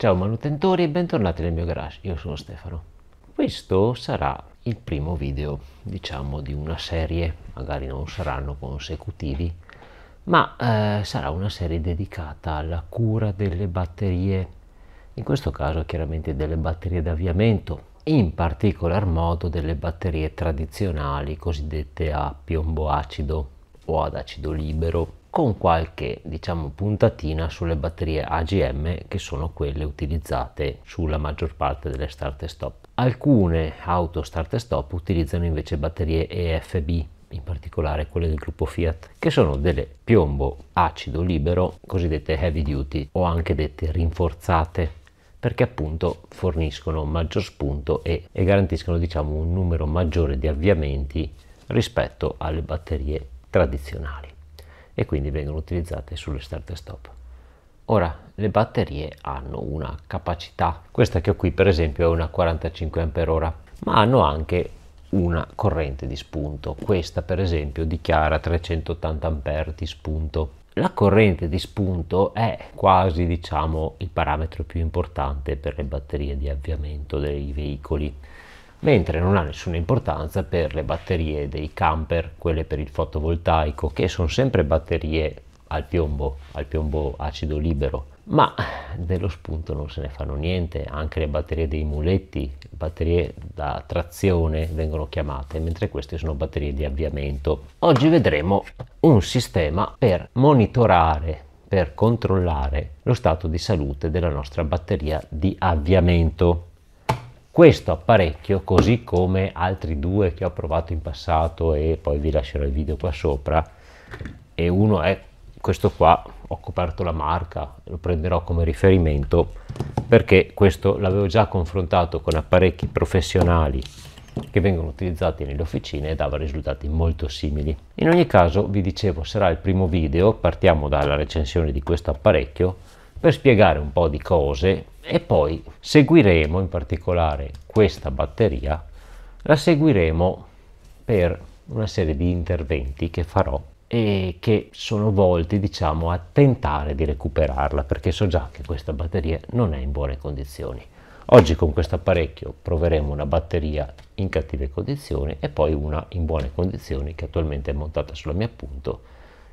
Ciao manutentori e bentornati nel mio garage, io sono Stefano. Questo sarà il primo video, diciamo, di una serie, magari non saranno consecutivi, ma eh, sarà una serie dedicata alla cura delle batterie, in questo caso chiaramente delle batterie d'avviamento, in particolar modo delle batterie tradizionali cosiddette a piombo acido o ad acido libero con qualche diciamo, puntatina sulle batterie AGM che sono quelle utilizzate sulla maggior parte delle start e stop. Alcune auto start e stop utilizzano invece batterie EFB in particolare quelle del gruppo Fiat, che sono delle piombo acido libero, cosiddette heavy duty o anche dette rinforzate, perché appunto forniscono maggior spunto e, e garantiscono diciamo un numero maggiore di avviamenti rispetto alle batterie tradizionali e quindi vengono utilizzate sulle start e stop. Ora, le batterie hanno una capacità, questa che ho qui per esempio è una 45 Ah, ma hanno anche una corrente di spunto, questa per esempio dichiara 380 A di spunto. La corrente di spunto è quasi diciamo il parametro più importante per le batterie di avviamento dei veicoli mentre non ha nessuna importanza per le batterie dei camper, quelle per il fotovoltaico, che sono sempre batterie al piombo, al piombo acido libero, ma dello spunto non se ne fanno niente, anche le batterie dei muletti, batterie da trazione vengono chiamate, mentre queste sono batterie di avviamento. Oggi vedremo un sistema per monitorare, per controllare lo stato di salute della nostra batteria di avviamento. Questo apparecchio, così come altri due che ho provato in passato e poi vi lascerò il video qua sopra, e uno è questo qua, ho coperto la marca, lo prenderò come riferimento perché questo l'avevo già confrontato con apparecchi professionali che vengono utilizzati nelle officine e dava risultati molto simili. In ogni caso vi dicevo sarà il primo video, partiamo dalla recensione di questo apparecchio per spiegare un po' di cose e poi seguiremo in particolare questa batteria, la seguiremo per una serie di interventi che farò e che sono volti diciamo a tentare di recuperarla perché so già che questa batteria non è in buone condizioni. Oggi con questo apparecchio proveremo una batteria in cattive condizioni e poi una in buone condizioni che attualmente è montata sulla mia punto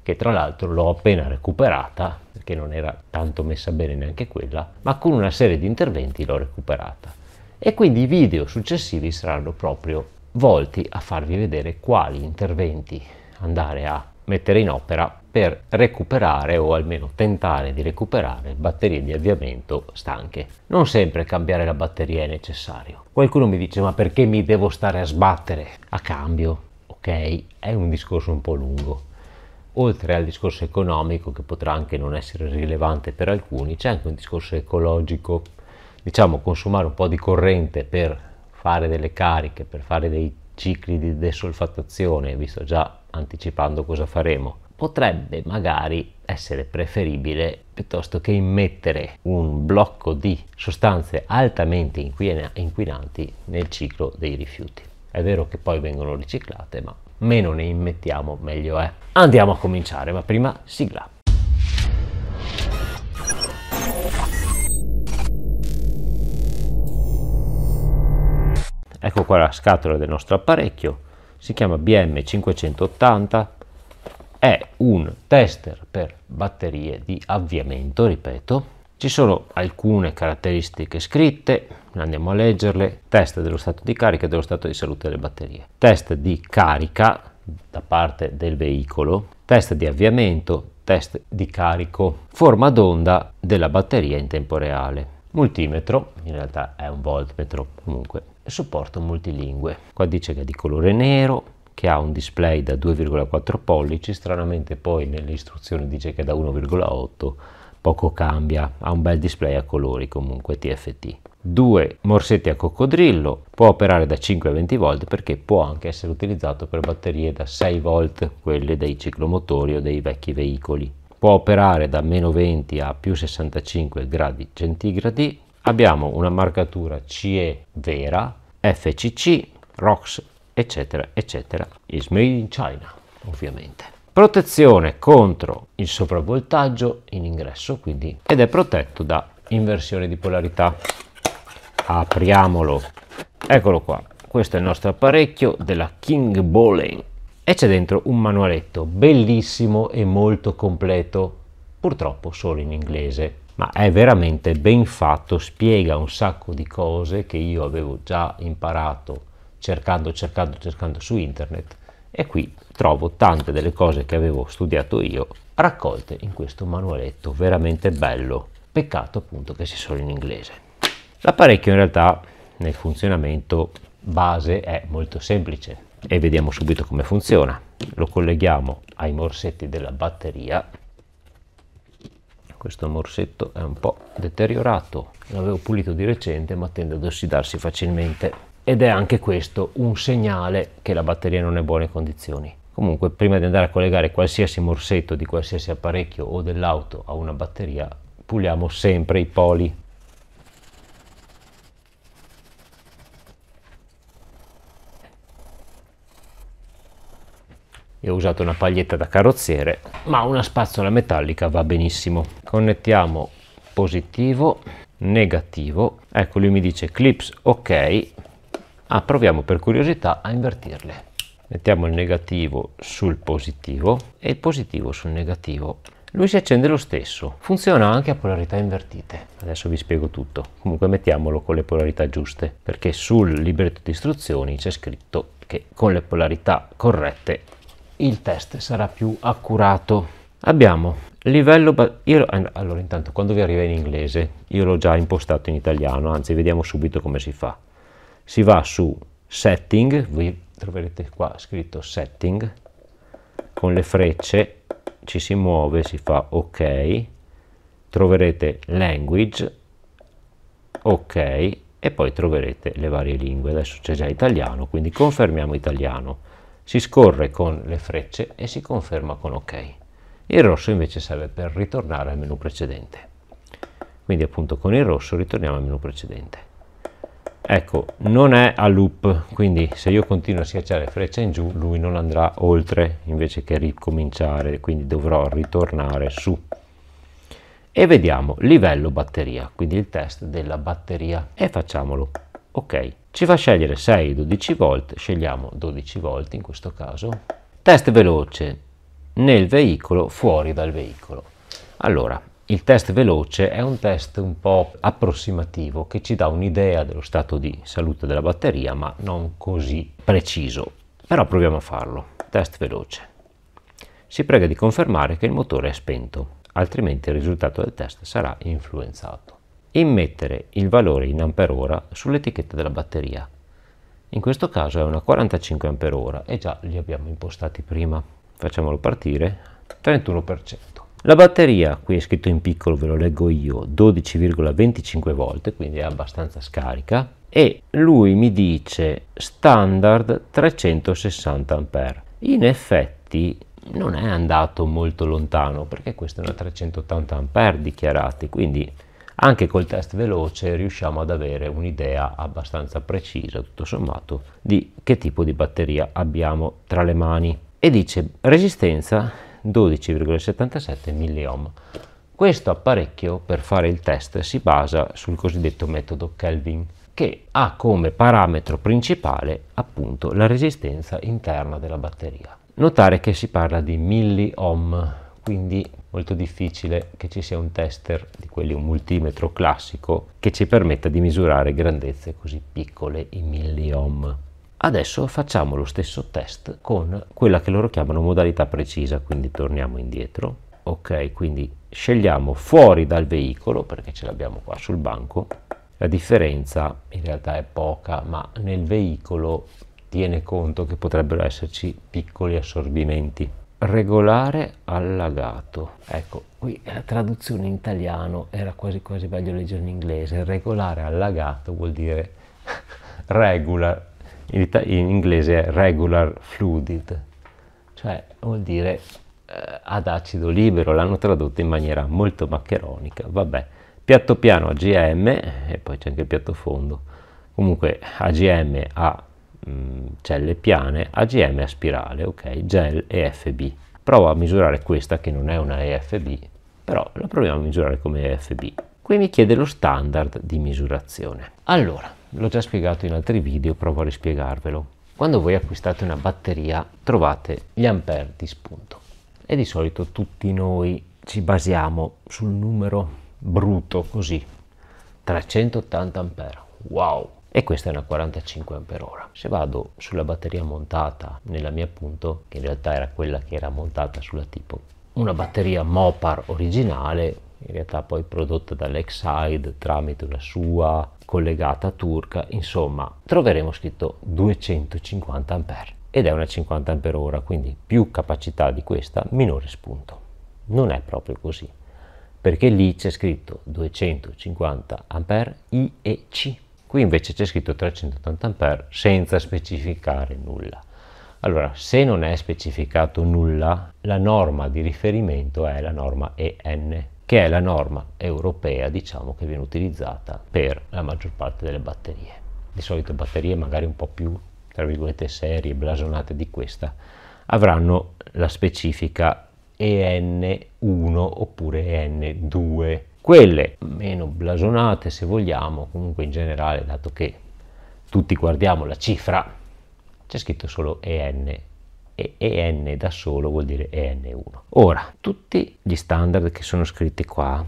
che tra l'altro l'ho appena recuperata, perché non era tanto messa bene neanche quella, ma con una serie di interventi l'ho recuperata. E quindi i video successivi saranno proprio volti a farvi vedere quali interventi andare a mettere in opera per recuperare o almeno tentare di recuperare batterie di avviamento stanche. Non sempre cambiare la batteria è necessario. Qualcuno mi dice ma perché mi devo stare a sbattere a cambio? Ok, è un discorso un po' lungo oltre al discorso economico che potrà anche non essere rilevante per alcuni, c'è anche un discorso ecologico, diciamo consumare un po' di corrente per fare delle cariche, per fare dei cicli di desolfattazione, vi sto già anticipando cosa faremo, potrebbe magari essere preferibile piuttosto che immettere un blocco di sostanze altamente inquinanti nel ciclo dei rifiuti. È vero che poi vengono riciclate, ma meno ne immettiamo meglio è. Andiamo a cominciare, ma prima sigla. Ecco qua la scatola del nostro apparecchio, si chiama BM580, è un tester per batterie di avviamento, ripeto, ci sono alcune caratteristiche scritte, andiamo a leggerle, test dello stato di carica e dello stato di salute delle batterie, test di carica da parte del veicolo, test di avviamento, test di carico, forma d'onda della batteria in tempo reale, multimetro, in realtà è un voltmetro comunque, supporto multilingue. Qua dice che è di colore nero, che ha un display da 2,4 pollici, stranamente poi nelle istruzioni dice che è da 1,8 poco cambia, ha un bel display a colori comunque TFT. 2. morsetti a coccodrillo, può operare da 5 a 20 volt perché può anche essere utilizzato per batterie da 6 volt, quelle dei ciclomotori o dei vecchi veicoli. Può operare da meno 20 a più 65 gradi centigradi. Abbiamo una marcatura CE vera, FCC, ROX, eccetera, eccetera. Is made in China, ovviamente protezione contro il sopravvoltaggio in ingresso quindi ed è protetto da inversione di polarità apriamolo eccolo qua questo è il nostro apparecchio della King Bowling e c'è dentro un manualetto bellissimo e molto completo purtroppo solo in inglese ma è veramente ben fatto, spiega un sacco di cose che io avevo già imparato cercando, cercando, cercando su internet e qui trovo tante delle cose che avevo studiato io raccolte in questo manualetto veramente bello. Peccato appunto che sia solo in inglese. L'apparecchio in realtà nel funzionamento base è molto semplice e vediamo subito come funziona. Lo colleghiamo ai morsetti della batteria. Questo morsetto è un po' deteriorato, l'avevo pulito di recente ma tende ad ossidarsi facilmente ed è anche questo un segnale che la batteria non è in buone condizioni. Comunque prima di andare a collegare qualsiasi morsetto di qualsiasi apparecchio o dell'auto a una batteria puliamo sempre i poli. Io ho usato una paglietta da carrozziere ma una spazzola metallica va benissimo. Connettiamo positivo, negativo, ecco lui mi dice clips ok, ah, proviamo per curiosità a invertirle mettiamo il negativo sul positivo e il positivo sul negativo lui si accende lo stesso funziona anche a polarità invertite adesso vi spiego tutto comunque mettiamolo con le polarità giuste perché sul libretto di istruzioni c'è scritto che con le polarità corrette il test sarà più accurato abbiamo livello io, allora intanto quando vi arriva in inglese io l'ho già impostato in italiano anzi vediamo subito come si fa si va su setting troverete qua scritto setting con le frecce ci si muove si fa ok troverete language ok e poi troverete le varie lingue adesso c'è già italiano quindi confermiamo italiano si scorre con le frecce e si conferma con ok il rosso invece serve per ritornare al menu precedente quindi appunto con il rosso ritorniamo al menu precedente ecco non è a loop quindi se io continuo a schiacciare freccia in giù lui non andrà oltre invece che ricominciare quindi dovrò ritornare su e vediamo livello batteria quindi il test della batteria e facciamolo ok ci fa scegliere 6 12 volt scegliamo 12 volt in questo caso test veloce nel veicolo fuori dal veicolo allora il test veloce è un test un po' approssimativo che ci dà un'idea dello stato di salute della batteria ma non così preciso. Però proviamo a farlo. Test veloce. Si prega di confermare che il motore è spento, altrimenti il risultato del test sarà influenzato. Immettere il valore in ampere-ora sull'etichetta della batteria. In questo caso è una 45 ampere-ora e già li abbiamo impostati prima. Facciamolo partire. 31%. La batteria, qui è scritto in piccolo, ve lo leggo io, 12,25 volte, quindi è abbastanza scarica, e lui mi dice standard 360 A. In effetti non è andato molto lontano perché questa è una 380 A dichiarati, quindi anche col test veloce riusciamo ad avere un'idea abbastanza precisa, tutto sommato, di che tipo di batteria abbiamo tra le mani. E dice resistenza 12,77 milliohm. Questo apparecchio per fare il test si basa sul cosiddetto metodo Kelvin che ha come parametro principale appunto la resistenza interna della batteria. Notare che si parla di milliohm, quindi molto difficile che ci sia un tester di quelli, un multimetro classico, che ci permetta di misurare grandezze così piccole in milliohm. Adesso facciamo lo stesso test con quella che loro chiamano modalità precisa, quindi torniamo indietro. Ok, quindi scegliamo fuori dal veicolo, perché ce l'abbiamo qua sul banco. La differenza in realtà è poca, ma nel veicolo tiene conto che potrebbero esserci piccoli assorbimenti. Regolare allagato. Ecco, qui la traduzione in italiano era quasi quasi meglio leggere in inglese. Regolare allagato vuol dire regular in, in inglese è regular fluid, cioè vuol dire eh, ad acido libero, l'hanno tradotto in maniera molto maccheronica, vabbè. Piatto piano AGM e poi c'è anche il piatto fondo, comunque AGM a mh, mm, celle piane, AGM a spirale, ok, gel EFB. Provo a misurare questa che non è una EFB, però la proviamo a misurare come EFB. Qui mi chiede lo standard di misurazione. Allora, l'ho già spiegato in altri video, provo a rispiegarvelo. Quando voi acquistate una batteria trovate gli ampere di spunto e di solito tutti noi ci basiamo sul numero brutto così, 380 ampere, wow! E questa è una 45 Ah. Se vado sulla batteria montata nella mia punto, che in realtà era quella che era montata sulla tipo, una batteria Mopar originale in realtà poi prodotta dall'Exide tramite una sua collegata turca, insomma troveremo scritto 250 A ed è una 50 Ah, quindi più capacità di questa, minore spunto. Non è proprio così, perché lì c'è scritto 250 A I e C. Qui invece c'è scritto 380 A senza specificare nulla. Allora, se non è specificato nulla, la norma di riferimento è la norma EN, che è la norma europea diciamo, che viene utilizzata per la maggior parte delle batterie. Di solito batterie magari un po' più, tra virgolette, serie, blasonate di questa, avranno la specifica EN1 oppure EN2. Quelle meno blasonate, se vogliamo, comunque in generale, dato che tutti guardiamo la cifra, c'è scritto solo EN1 e EN da solo vuol dire EN1. Ora, tutti gli standard che sono scritti qua,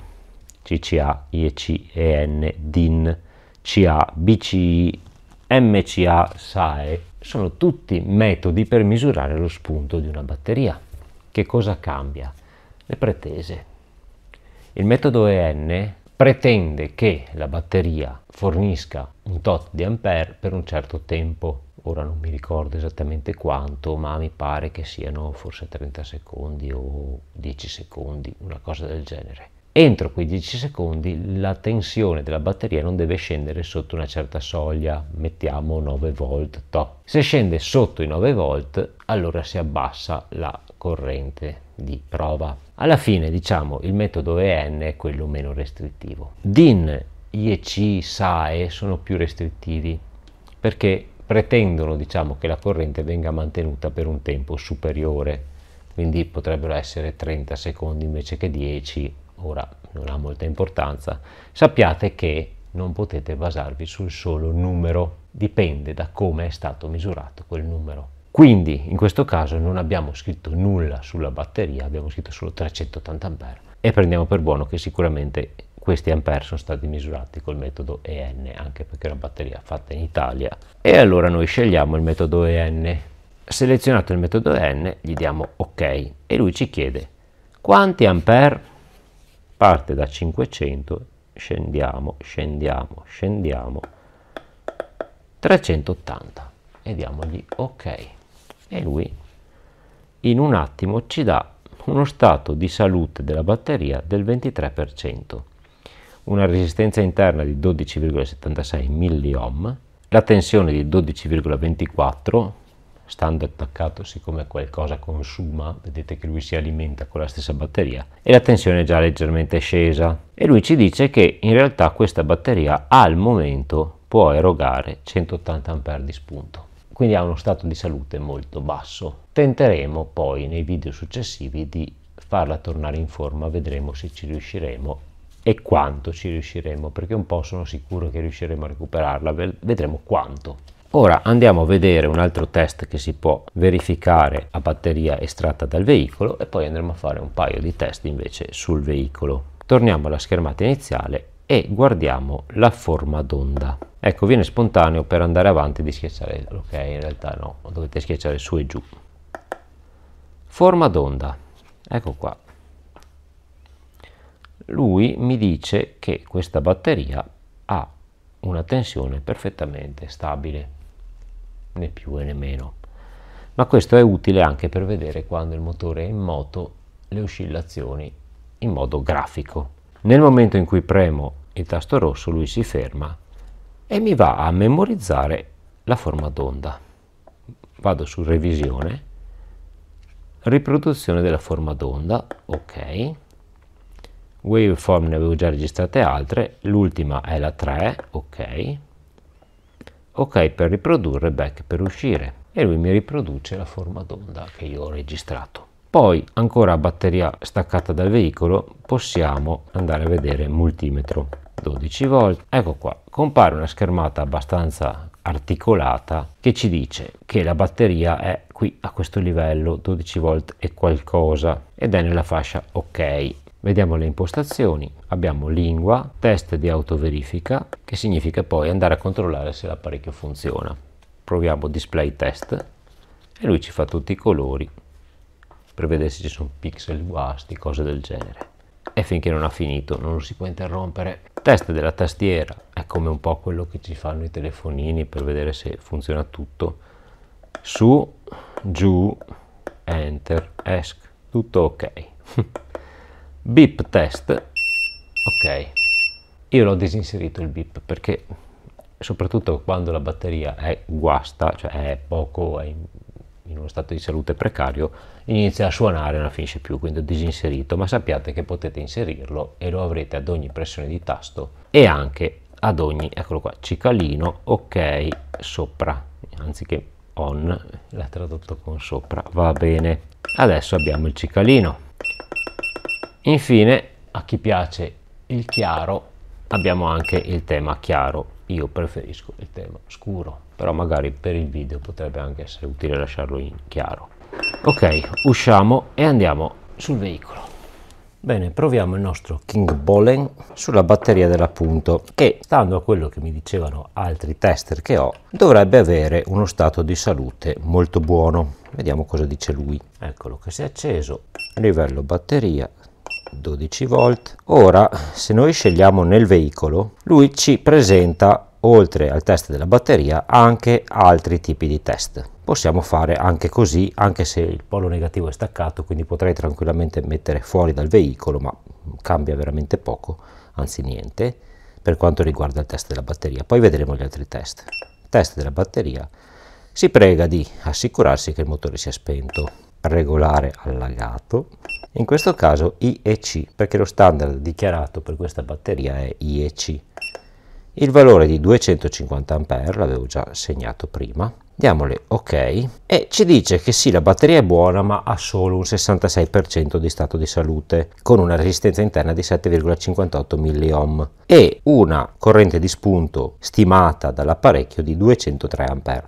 CCA, IEC, EN, DIN, CA, BCI, MCA, SAE, sono tutti metodi per misurare lo spunto di una batteria. Che cosa cambia? Le pretese. Il metodo EN pretende che la batteria fornisca un tot di ampere per un certo tempo ora non mi ricordo esattamente quanto, ma mi pare che siano forse 30 secondi o 10 secondi, una cosa del genere. Entro quei 10 secondi la tensione della batteria non deve scendere sotto una certa soglia, mettiamo 9 volt, top. Se scende sotto i 9 volt, allora si abbassa la corrente di prova. Alla fine, diciamo, il metodo EN è quello meno restrittivo. DIN, IEC, SAE sono più restrittivi perché pretendono diciamo, che la corrente venga mantenuta per un tempo superiore, quindi potrebbero essere 30 secondi invece che 10, ora non ha molta importanza, sappiate che non potete basarvi sul solo numero, dipende da come è stato misurato quel numero. Quindi in questo caso non abbiamo scritto nulla sulla batteria, abbiamo scritto solo 380 A e prendiamo per buono che sicuramente questi ampere sono stati misurati col metodo EN, anche perché la batteria è fatta in Italia. E allora noi scegliamo il metodo EN. Selezionato il metodo EN, gli diamo OK e lui ci chiede quanti ampere parte da 500, scendiamo, scendiamo, scendiamo, 380 e diamogli OK e lui in un attimo ci dà uno stato di salute della batteria del 23%, una resistenza interna di 12,76 milliohm, la tensione di 12,24, stando attaccato siccome qualcosa consuma, vedete che lui si alimenta con la stessa batteria, e la tensione è già leggermente scesa. E lui ci dice che in realtà questa batteria al momento può erogare 180 A di spunto quindi ha uno stato di salute molto basso. Tenteremo poi nei video successivi di farla tornare in forma, vedremo se ci riusciremo e quanto ci riusciremo, perché un po' sono sicuro che riusciremo a recuperarla, vedremo quanto. Ora andiamo a vedere un altro test che si può verificare a batteria estratta dal veicolo e poi andremo a fare un paio di test invece sul veicolo. Torniamo alla schermata iniziale e guardiamo la forma d'onda. Ecco, viene spontaneo per andare avanti di schiacciare, ok, in realtà no, dovete schiacciare su e giù. Forma d'onda, ecco qua. Lui mi dice che questa batteria ha una tensione perfettamente stabile, né più né meno. Ma questo è utile anche per vedere quando il motore è in moto le oscillazioni in modo grafico. Nel momento in cui premo il tasto rosso lui si ferma e mi va a memorizzare la forma d'onda. Vado su revisione, riproduzione della forma d'onda, ok. Waveform ne avevo già registrate altre, l'ultima è la 3, ok. Ok per riprodurre, back per uscire. E lui mi riproduce la forma d'onda che io ho registrato. Poi, ancora a batteria staccata dal veicolo, possiamo andare a vedere multimetro 12 volt. Ecco qua, compare una schermata abbastanza articolata che ci dice che la batteria è qui a questo livello 12 volt e qualcosa ed è nella fascia ok. Vediamo le impostazioni, abbiamo lingua, test di autoverifica che significa poi andare a controllare se l'apparecchio funziona. Proviamo display test e lui ci fa tutti i colori per vedere se ci sono pixel guasti, cose del genere. E finché non ha finito, non si può interrompere. test della tastiera è come un po' quello che ci fanno i telefonini per vedere se funziona tutto. Su, giù, enter, esc, tutto ok. Bip test, ok. Io l'ho disinserito il bip perché soprattutto quando la batteria è guasta, cioè è poco, è in uno stato di salute precario, inizia a suonare e non finisce più, quindi ho disinserito, ma sappiate che potete inserirlo e lo avrete ad ogni pressione di tasto e anche ad ogni, eccolo qua, cicalino, ok, sopra, anziché on, l'ha tradotto con sopra, va bene. Adesso abbiamo il cicalino. Infine, a chi piace il chiaro, abbiamo anche il tema chiaro. Io preferisco il tema scuro, però magari per il video potrebbe anche essere utile lasciarlo in chiaro ok usciamo e andiamo sul veicolo Bene, proviamo il nostro King Bolen sulla batteria della Punto, che, stando a quello che mi dicevano altri tester che ho, dovrebbe avere uno stato di salute molto buono. Vediamo cosa dice lui. Eccolo che si è acceso. Livello batteria, 12 volt. Ora, se noi scegliamo nel veicolo, lui ci presenta oltre al test della batteria anche altri tipi di test possiamo fare anche così anche se il polo negativo è staccato quindi potrei tranquillamente mettere fuori dal veicolo ma cambia veramente poco anzi niente per quanto riguarda il test della batteria poi vedremo gli altri test test della batteria si prega di assicurarsi che il motore sia spento regolare allagato in questo caso IEC perché lo standard dichiarato per questa batteria è IEC il valore di 250 A, l'avevo già segnato prima, diamole ok e ci dice che sì la batteria è buona ma ha solo un 66% di stato di salute con una resistenza interna di 7,58 milliohm e una corrente di spunto stimata dall'apparecchio di 203 A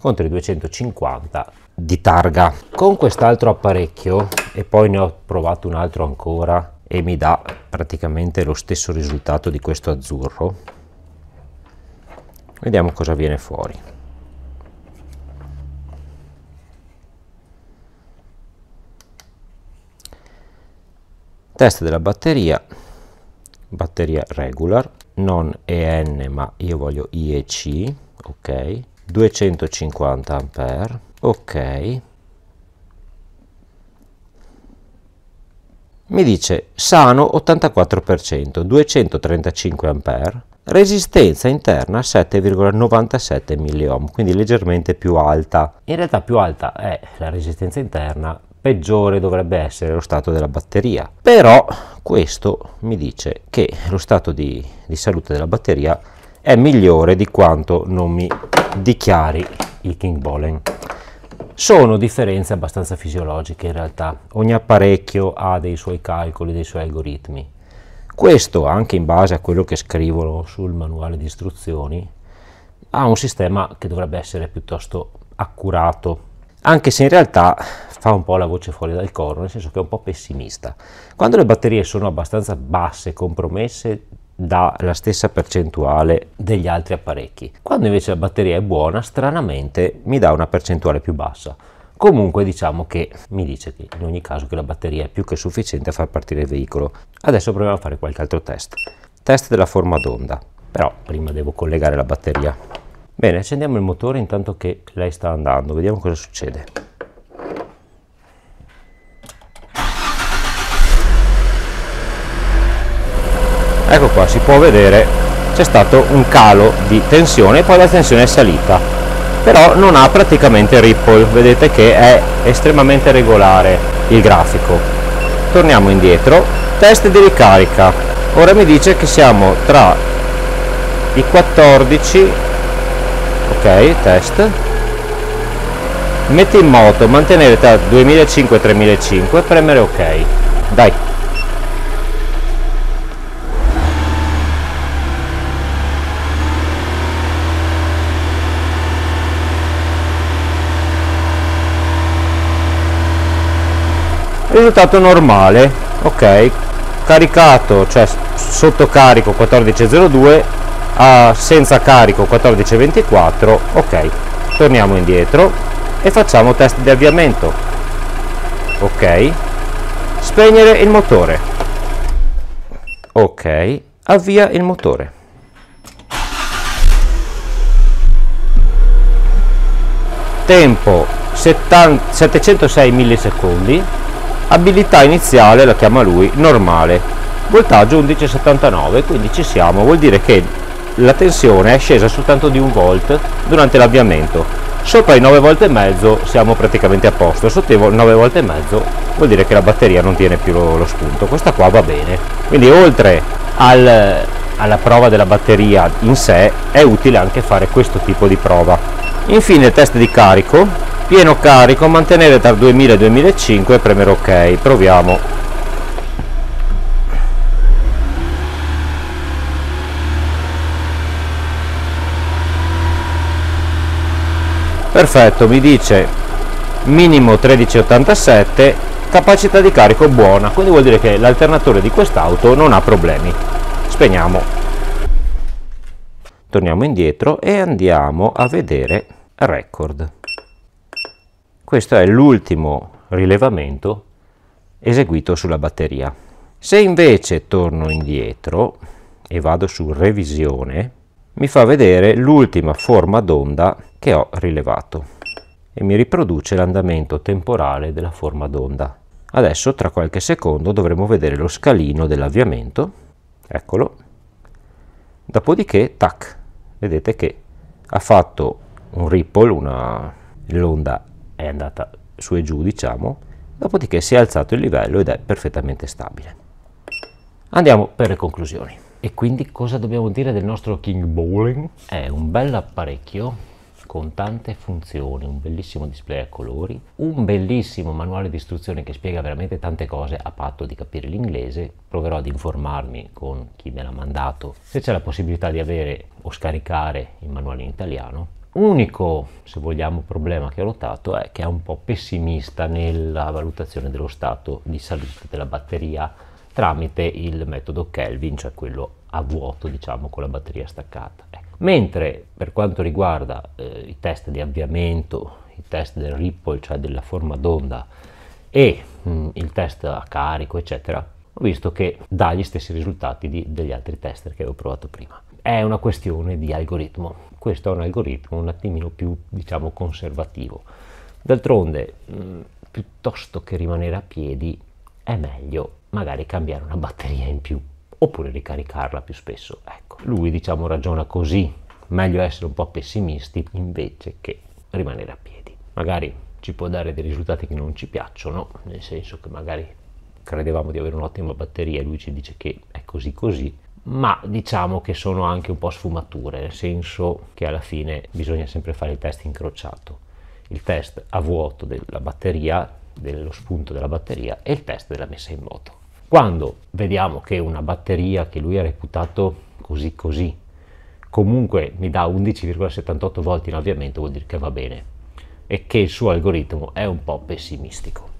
contro i 250 di targa. Con quest'altro apparecchio e poi ne ho provato un altro ancora e mi dà praticamente lo stesso risultato di questo azzurro Vediamo cosa viene fuori. Test della batteria, batteria regular, non EN ma io voglio IEC, ok, 250 A, ok, mi dice sano 84%, 235 A, resistenza interna 7,97 milliohm, quindi leggermente più alta. In realtà più alta è la resistenza interna, peggiore dovrebbe essere lo stato della batteria. Però questo mi dice che lo stato di, di salute della batteria è migliore di quanto non mi dichiari il King Bolen. Sono differenze abbastanza fisiologiche in realtà, ogni apparecchio ha dei suoi calcoli, dei suoi algoritmi questo, anche in base a quello che scrivono sul manuale di istruzioni, ha un sistema che dovrebbe essere piuttosto accurato, anche se in realtà fa un po' la voce fuori dal coro, nel senso che è un po' pessimista. Quando le batterie sono abbastanza basse, compromesse, dà la stessa percentuale degli altri apparecchi. Quando invece la batteria è buona, stranamente mi dà una percentuale più bassa. Comunque diciamo che mi dice che in ogni caso che la batteria è più che sufficiente a far partire il veicolo. Adesso proviamo a fare qualche altro test. Test della forma d'onda, però prima devo collegare la batteria. Bene, accendiamo il motore intanto che lei sta andando, vediamo cosa succede. Ecco qua, si può vedere, c'è stato un calo di tensione e poi la tensione è salita, però non ha praticamente ripple, vedete che è estremamente regolare il grafico. Torniamo indietro test di ricarica ora mi dice che siamo tra i 14 ok test metti in moto mantenere tra 2005 e 3005 premere ok dai risultato normale ok caricato cioè sotto carico 14.02 a senza carico 14.24 ok torniamo indietro e facciamo test di avviamento ok spegnere il motore ok avvia il motore tempo 70, 706 millisecondi abilità iniziale la chiama lui normale voltaggio 1179 quindi ci siamo vuol dire che la tensione è scesa soltanto di un volt durante l'avviamento sopra i 9 volt e mezzo siamo praticamente a posto sotto i 9 volt e mezzo vuol dire che la batteria non tiene più lo, lo spunto questa qua va bene quindi oltre al alla prova della batteria in sé è utile anche fare questo tipo di prova. Infine test di carico, pieno carico, mantenere tra 2000 e 2005 e premere ok, proviamo. Perfetto, mi dice minimo 1387 capacità di carico buona quindi vuol dire che l'alternatore di quest'auto non ha problemi spegniamo torniamo indietro e andiamo a vedere record questo è l'ultimo rilevamento eseguito sulla batteria se invece torno indietro e vado su revisione mi fa vedere l'ultima forma d'onda che ho rilevato e mi riproduce l'andamento temporale della forma d'onda adesso tra qualche secondo dovremo vedere lo scalino dell'avviamento eccolo dopodiché tac vedete che ha fatto un ripple una l'onda è andata su e giù diciamo dopodiché si è alzato il livello ed è perfettamente stabile andiamo per le conclusioni e quindi cosa dobbiamo dire del nostro King Bowling? È un bel apparecchio con tante funzioni, un bellissimo display a colori, un bellissimo manuale di istruzioni che spiega veramente tante cose a patto di capire l'inglese. Proverò ad informarmi con chi me l'ha mandato se c'è la possibilità di avere o scaricare il manuale in italiano. Unico, se vogliamo, problema che ho notato è che è un po' pessimista nella valutazione dello stato di salute della batteria tramite il metodo Kelvin, cioè quello a vuoto, diciamo, con la batteria staccata. Ecco Mentre per quanto riguarda eh, i test di avviamento, i test del ripple, cioè della forma d'onda, e mh, mm, il test a carico, eccetera, ho visto che dà gli stessi risultati di, degli altri test che avevo provato prima. È una questione di algoritmo. Questo è un algoritmo un attimino più, diciamo, conservativo. D'altronde, mh, mm, piuttosto che rimanere a piedi, è meglio magari cambiare una batteria in più oppure ricaricarla più spesso. Ecco, lui diciamo ragiona così, meglio essere un po' pessimisti invece che rimanere a piedi. Magari ci può dare dei risultati che non ci piacciono, nel senso che magari credevamo di avere un'ottima batteria e lui ci dice che è così così, ma diciamo che sono anche un po' sfumature, nel senso che alla fine bisogna sempre fare il test incrociato, il test a vuoto della batteria, dello spunto della batteria e il test della messa in moto. Quando vediamo che una batteria che lui ha reputato così così, comunque mi dà 11,78 volti in avviamento, vuol dire che va bene e che il suo algoritmo è un po' pessimistico.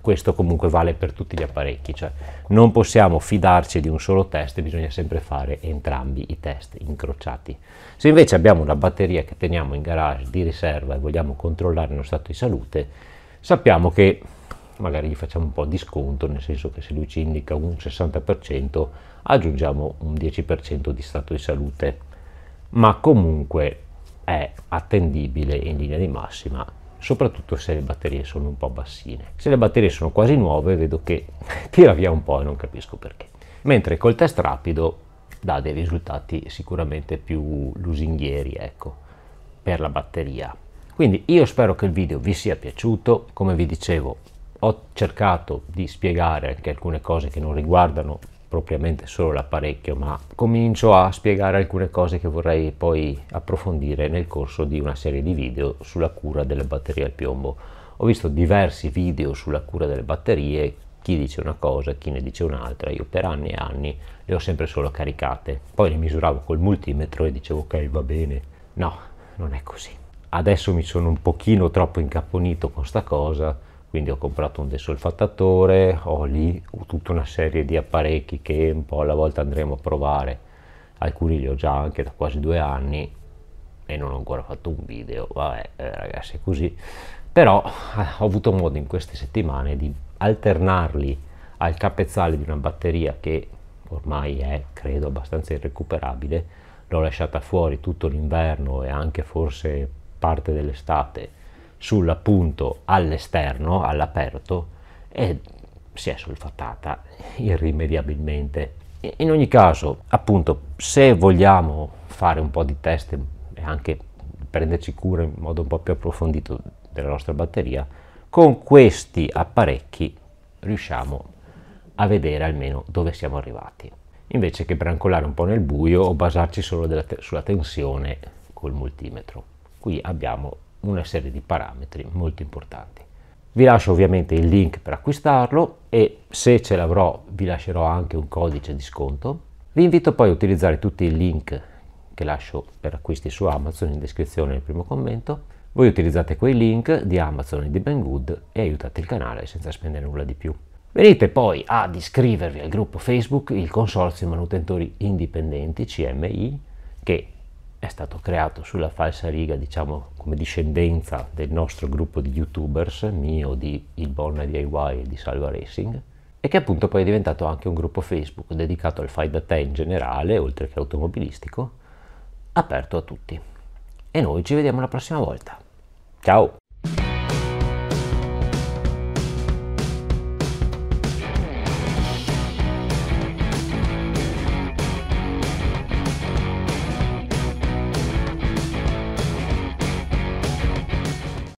Questo comunque vale per tutti gli apparecchi, cioè non possiamo fidarci di un solo test, bisogna sempre fare entrambi i test incrociati. Se invece abbiamo una batteria che teniamo in garage di riserva e vogliamo controllare lo stato di salute, sappiamo che magari gli facciamo un po' di sconto, nel senso che se lui ci indica un 60% aggiungiamo un 10% di stato di salute, ma comunque è attendibile in linea di massima soprattutto se le batterie sono un po' bassine. Se le batterie sono quasi nuove vedo che tira via un po' e non capisco perché. Mentre col test rapido dà dei risultati sicuramente più lusinghieri, ecco, per la batteria. Quindi io spero che il video vi sia piaciuto, come vi dicevo ho cercato di spiegare anche alcune cose che non riguardano propriamente solo l'apparecchio, ma comincio a spiegare alcune cose che vorrei poi approfondire nel corso di una serie di video sulla cura delle batterie al piombo. Ho visto diversi video sulla cura delle batterie, chi dice una cosa, chi ne dice un'altra, io per anni e anni le ho sempre solo caricate. Poi le misuravo col multimetro e dicevo ok va bene. No, non è così. Adesso mi sono un pochino troppo incapponito con sta cosa, quindi ho comprato un desolfattatore, ho lì tutta una serie di apparecchi che un po' alla volta andremo a provare, alcuni li ho già anche da quasi due anni e non ho ancora fatto un video, vabbè eh, ragazzi è così, però eh, ho avuto modo in queste settimane di alternarli al capezzale di una batteria che ormai è credo abbastanza irrecuperabile, l'ho lasciata fuori tutto l'inverno e anche forse parte dell'estate sull'appunto all'esterno, all'aperto, e si è solfatata irrimediabilmente. In ogni caso, appunto, se vogliamo fare un po' di test e anche prenderci cura in modo un po' più approfondito della nostra batteria, con questi apparecchi riusciamo a vedere almeno dove siamo arrivati, invece che brancolare un po' nel buio o basarci solo te- sulla tensione col multimetro. Qui abbiamo una serie di parametri molto importanti. Vi lascio ovviamente il link per acquistarlo e se ce l'avrò vi lascerò anche un codice di sconto. Vi invito poi a utilizzare tutti i link che lascio per acquisti su Amazon in descrizione nel primo commento. Voi utilizzate quei link di Amazon e di Banggood e aiutate il canale senza spendere nulla di più. Venite poi ad iscrivervi al gruppo Facebook, il Consorzio Manutentori Indipendenti, CMI, che è stato creato sulla falsa riga, diciamo, come discendenza del nostro gruppo di youtubers, mio, di Il Bonna DIY e di Salva Racing, e che appunto poi è diventato anche un gruppo Facebook dedicato al fai da te in generale, oltre che automobilistico, aperto a tutti. E noi ci vediamo la prossima volta. Ciao!